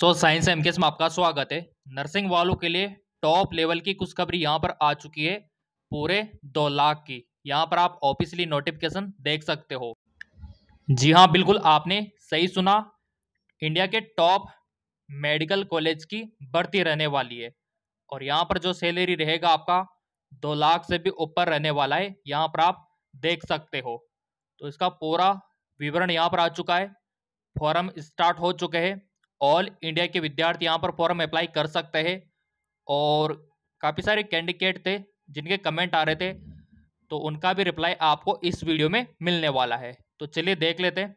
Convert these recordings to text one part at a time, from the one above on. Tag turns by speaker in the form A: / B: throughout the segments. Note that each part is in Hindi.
A: सो साइंस एम में आपका स्वागत है नर्सिंग वालों के लिए टॉप लेवल की कुछ खबरी यहाँ पर आ चुकी है पूरे दो लाख की यहाँ पर आप ऑफिसली नोटिफिकेशन देख सकते हो जी हाँ बिल्कुल आपने सही सुना इंडिया के टॉप मेडिकल कॉलेज की भर्ती रहने वाली है और यहाँ पर जो सैलरी रहेगा आपका दो लाख से भी ऊपर रहने वाला है यहाँ पर आप देख सकते हो तो इसका पूरा विवरण यहाँ पर आ चुका है फॉर्म स्टार्ट हो चुके हैं ऑल इंडिया के विद्यार्थी यहाँ पर फॉर्म अप्लाई कर सकते हैं और काफ़ी सारे कैंडिडेट थे जिनके कमेंट आ रहे थे तो उनका भी रिप्लाई आपको इस वीडियो में मिलने वाला है तो चलिए देख लेते हैं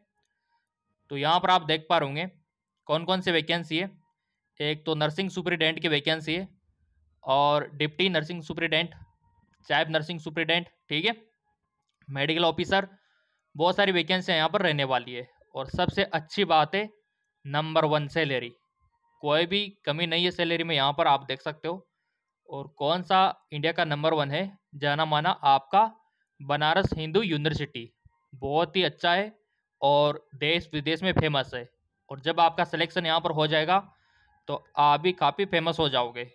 A: तो यहाँ पर आप देख पा रहे कौन कौन सी वैकेंसी है एक तो नर्सिंग सुप्रिटेंडेंट की वैकेंसी है और deputy nursing superintendent chief nursing superintendent ठीक है मेडिकल ऑफिसर बहुत सारी वैकेंसी यहाँ पर रहने वाली है और सबसे अच्छी बात है नंबर वन सैलरी कोई भी कमी नहीं है सैलरी में यहाँ पर आप देख सकते हो और कौन सा इंडिया का नंबर वन है जाना माना आपका बनारस हिंदू यूनिवर्सिटी बहुत ही अच्छा है और देश विदेश में फेमस है और जब आपका सिलेक्शन यहाँ पर हो जाएगा तो आप भी काफ़ी फेमस हो जाओगे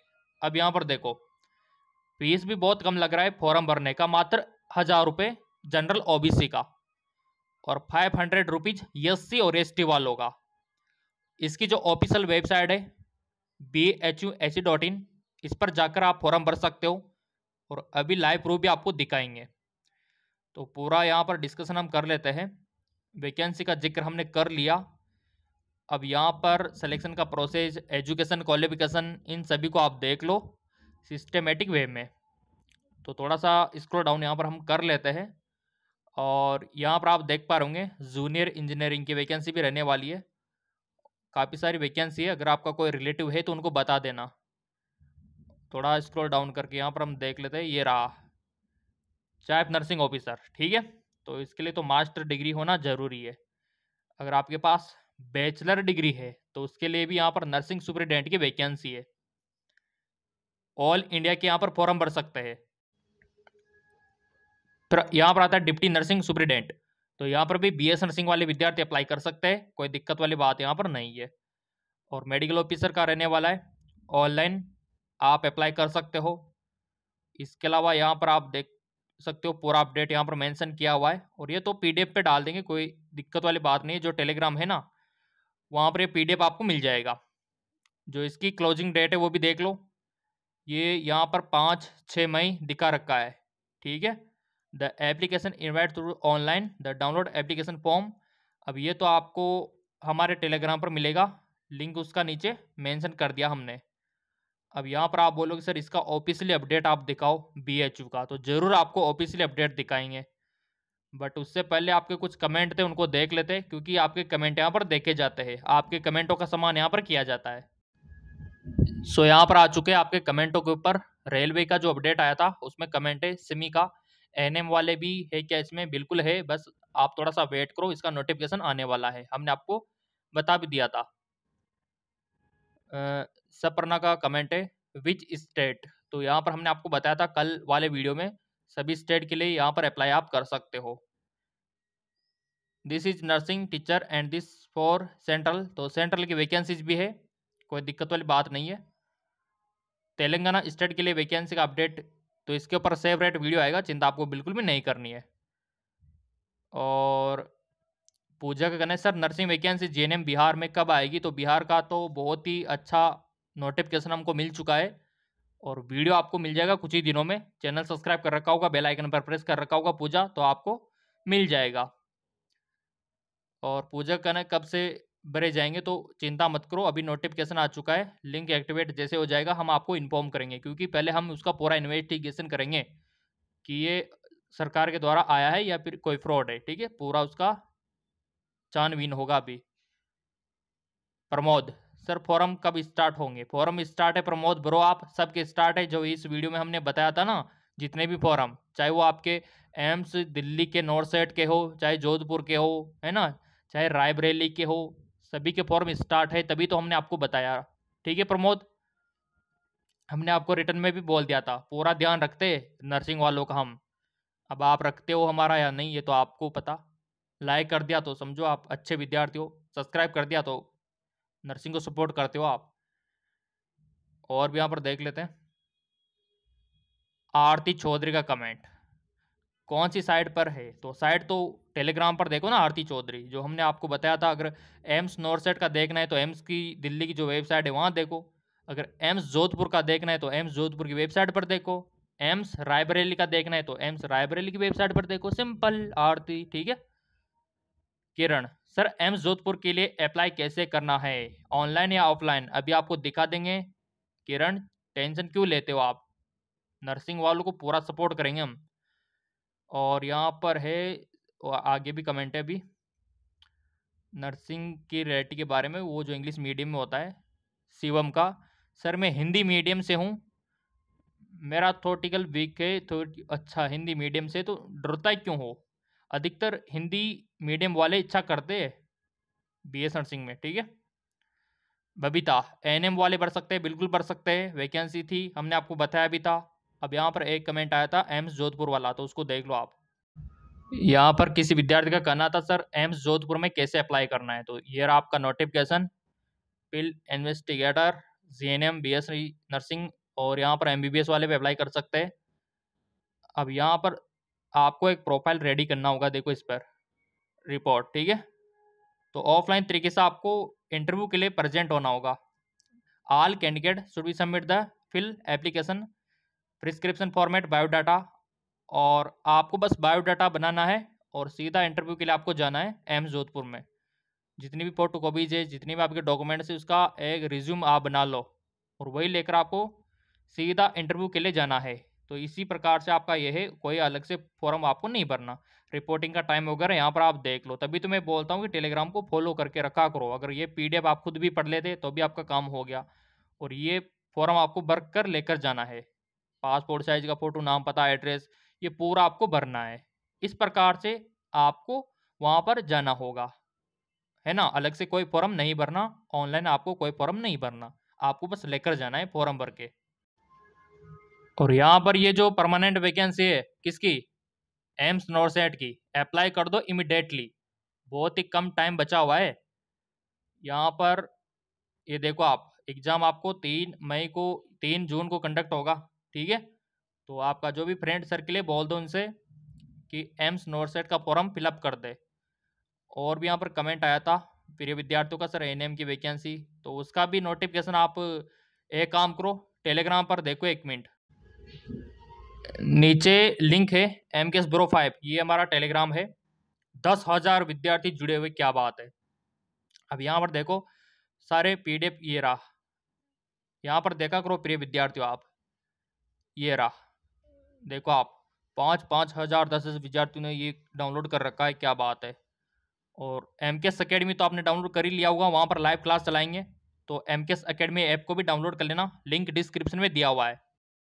A: अब यहाँ पर देखो फीस भी बहुत कम लग रहा है फॉर्म भरने का मात्र हज़ार रुपये जनरल ओबीसी का और फाइव हंड्रेड रुपीज़ एस और एस वालों का इसकी जो ऑफिशियल वेबसाइट है B H U H dot in इस पर जाकर आप फॉर्म भर सकते हो और अभी लाइव प्रूफ भी आपको दिखाएंगे तो पूरा यहाँ पर डिस्कशन हम कर लेते हैं वैकेंसी का जिक्र हमने कर लिया अब यहाँ पर सिलेक्शन का प्रोसेस एजुकेशन क्वालिफिकेशन इन सभी को आप देख लो सिस्टमेटिक वे में तो थोड़ा सा स्क्रोल डाउन यहाँ पर हम कर लेते हैं और यहाँ पर आप देख पा रहे होंगे जूनियर इंजीनियरिंग की वैकेंसी भी रहने वाली है काफ़ी सारी वैकेंसी है अगर आपका कोई रिलेटिव है तो उनको बता देना थोड़ा स्क्रॉल डाउन करके यहाँ पर हम देख लेते हैं ये रहा चाहे नर्सिंग ऑफिसर ठीक है तो इसके लिए तो मास्टर डिग्री होना ज़रूरी है अगर आपके पास बैचलर डिग्री है तो उसके लिए भी यहाँ पर नर्सिंग सुप्रिटेंडेंट की वैकेंसी है ऑल इंडिया के यहाँ पर फॉर्म भर सकते हैं फिर यहाँ पर आता है डिप्टी नर्सिंग सुप्रिटेंडेंट तो यहाँ पर भी बी एस नर्सिंग वाले विद्यार्थी अप्लाई कर सकते हैं कोई दिक्कत वाली बात यहाँ पर नहीं है और मेडिकल ऑफिसर का रहने वाला है ऑनलाइन आप अप्लाई कर सकते हो इसके अलावा यहाँ पर आप देख सकते हो पूरा अपडेट यहाँ पर मेंशन किया हुआ है और ये तो पीडीएफ पे डाल देंगे कोई दिक्कत वाली बात नहीं है जो टेलीग्राम है ना वहाँ पर ये पीडीएफ आपको मिल जाएगा जो इसकी क्लोजिंग डेट है वो भी देख लो ये यहाँ पर पाँच छः मई दिखा रखा है ठीक है the application invite through online the download application form अब ये तो आपको हमारे टेलीग्राम पर मिलेगा लिंक उसका नीचे मेंशन कर दिया हमने अब यहाँ पर आप बोलोगे सर इसका ऑफिशियली अपडेट आप दिखाओ बी का तो ज़रूर आपको ऑफिशियली अपडेट दिखाएंगे बट उससे पहले आपके कुछ कमेंट थे उनको देख लेते क्योंकि आपके कमेंट यहाँ पर देखे जाते हैं आपके कमेंटों का सामान यहाँ पर किया जाता है सो यहाँ पर आ चुके हैं आपके कमेंटों के ऊपर रेलवे का जो अपडेट आया था उसमें कमेंट है सिमी का एन वाले भी है क्या इसमें बिल्कुल है बस आप थोड़ा सा वेट करो इसका नोटिफिकेशन आने वाला है हमने आपको बता भी दिया था सपरना का कमेंट है विच स्टेट तो यहाँ पर हमने आपको बताया था कल वाले वीडियो में सभी स्टेट के लिए यहाँ पर अप्लाई आप कर सकते हो this is nursing teacher and this for central तो सेंट्रल की वैकेंसीज भी है कोई दिक्कत वाली बात नहीं है तेलंगाना स्टेट के लिए वैकेंसी का अपडेट तो इसके ऊपर रेट वीडियो आएगा चिंता आपको बिल्कुल भी नहीं करनी है और पूजा का कहना sir nursing vacancy JNM Bihar में कब आएगी तो बिहार का तो बहुत ही अच्छा नोटिफिकेशन हमको मिल चुका है और वीडियो आपको मिल जाएगा कुछ ही दिनों में चैनल सब्सक्राइब कर रखा होगा बेल आइकन पर प्रेस कर रखा होगा पूजा तो आपको मिल जाएगा और पूजा कहना कब से भरे जाएंगे तो चिंता मत करो अभी नोटिफिकेशन आ चुका है लिंक एक्टिवेट जैसे हो जाएगा हम आपको इन्फॉर्म करेंगे क्योंकि पहले हम उसका पूरा इन्वेस्टिगेशन करेंगे कि ये सरकार के द्वारा आया है या फिर कोई फ्रॉड है ठीक है पूरा उसका छानबीन होगा अभी प्रमोद सर फॉरम कब स्टार्ट होंगे फॉरम स्टार्ट है प्रमोद ब्रो आप सबके स्टार्ट है जो इस वीडियो में हमने बताया था ना जितने भी फॉरम चाहे वो आपके एम्स दिल्ली के नॉर्थ साइड के हो चाहे जोधपुर के हो है ना चाहे रायबरेली के हो सभी के फॉर्म स्टार्ट है तभी तो हमने आपको बताया ठीक है प्रमोद हमने आपको रिटर्न में भी बोल दिया था पूरा ध्यान रखते नर्सिंग वालों का हम अब आप रखते हो हमारा या नहीं ये तो आपको पता लाइक कर दिया तो समझो आप अच्छे विद्यार्थी हो सब्सक्राइब कर दिया तो नर्सिंग को सपोर्ट करते हो आप और भी यहाँ पर देख लेते हैं आरती चौधरी का कमेंट कौन सी साइड पर है तो साइड तो टेलीग्राम पर देखो ना आरती चौधरी जो हमने आपको बताया था अगर एम्स नॉर्सेट का देखना है तो एम्स की दिल्ली की जो वेबसाइट है वहाँ देखो अगर एम्स जोधपुर का देखना है तो एम्स जोधपुर की वेबसाइट पर देखो एम्स रायबरेली का देखना है तो एम्स रायबरेली की वेबसाइट पर देखो सिंपल आरती ठीक है किरण सर एम्स जोधपुर के लिए अप्लाई कैसे करना है ऑनलाइन या ऑफलाइन अभी आपको दिखा देंगे किरण टेंशन क्यों लेते हो आप नर्सिंग वालों को पूरा सपोर्ट करेंगे हम और यहाँ पर है और आगे भी कमेंट है अभी नर्सिंग की रेटी के बारे में वो जो इंग्लिश मीडियम में होता है शिवम का सर मैं हिंदी मीडियम से हूँ मेरा थोटिकल वीक है थोड़ी अच्छा हिंदी मीडियम से तो डरता ही क्यों हो अधिकतर हिंदी मीडियम वाले इच्छा करते हैं बी एस नर्सिंग में ठीक है बबीता एन एम वाले बढ़ सकते हैं बिल्कुल बढ़ सकते हैं वैकेंसी थी हमने आपको बताया भी था अब यहाँ पर एक कमेंट आया था एम्स जोधपुर वाला तो उसको देख लो आप यहाँ पर किसी विद्यार्थी का कहना था सर एम्स जोधपुर में कैसे अप्लाई करना है तो ये आपका notification fill investigator G N M B S nursing और यहाँ पर एम बी बी एस वाले भी अप्लाई कर सकते हैं अब यहाँ पर आपको एक प्रोफाइल रेडी करना होगा देखो इस पर रिपोर्ट ठीक है तो ऑफलाइन तरीके से आपको इंटरव्यू के लिए प्रेजेंट होना होगा all candidate should be submit the fill application prescription format biodata और आपको बस बायोडाटा बनाना है और सीधा इंटरव्यू के लिए आपको जाना है एम्स जोधपुर में जितनी भी फोटो कॉपीज है जितनी भी आपके डॉक्यूमेंट्स है उसका एक रिज्यूम आप बना लो और वही लेकर आपको सीधा इंटरव्यू के लिए जाना है तो इसी प्रकार से आपका यह है कोई अलग से फॉर्म आपको नहीं भरना रिपोर्टिंग का टाइम वगैरह यहाँ पर आप देख लो तभी तो मैं बोलता हूँ कि टेलीग्राम को फॉलो करके रखा करो अगर ये पीडीएफ आप खुद भी पढ़ लेते तो भी आपका काम हो गया और ये फॉर्म आपको भर कर लेकर जाना है पासपोर्ट साइज का फ़ोटो नाम पता एड्रेस ये पूरा आपको भरना है इस प्रकार से आपको वहाँ पर जाना होगा है ना अलग से कोई फॉर्म नहीं भरना ऑनलाइन आपको कोई फॉर्म नहीं भरना आपको बस लेकर जाना है फॉर्म भर के और यहाँ पर ये जो परमानेंट वैकेंसी है किसकी एम्स नॉर्सेट की अप्लाई कर दो इमिडिएटली बहुत ही कम टाइम बचा हुआ है यहाँ पर ये देखो आप एग्ज़ाम आपको तीन मई को तीन जून को कंडक्ट होगा ठीक है तो आपका जो भी फ्रेंड सर्किल है बोल दो उनसे कि एम्स नोट सेट का फॉर्म फिलअप कर दे और भी यहाँ पर कमेंट आया था प्रिय विद्यार्थियों का सर एन की वैकेंसी तो उसका भी नोटिफिकेशन आप एक काम करो टेलीग्राम पर देखो एक मिनट नीचे लिंक है एम के एस ब्रो फाइव ये हमारा टेलीग्राम है दस हज़ार विद्यार्थी जुड़े हुए क्या बात है अब यहाँ पर देखो सारे पी ये रहा यहाँ पर देखा करो प्रिय विद्यार्थियों आप ये रहा देखो आप पाँच पाँच हज़ार दस हज़ार विद्यार्थियों ने ये डाउनलोड कर रखा है क्या बात है और एम के एस अकेडमी तो आपने डाउनलोड कर ही लिया होगा वहाँ पर लाइव क्लास चलाएंगे तो एम के एस अकेडमी ऐप को भी डाउनलोड कर लेना लिंक डिस्क्रिप्शन में दिया हुआ है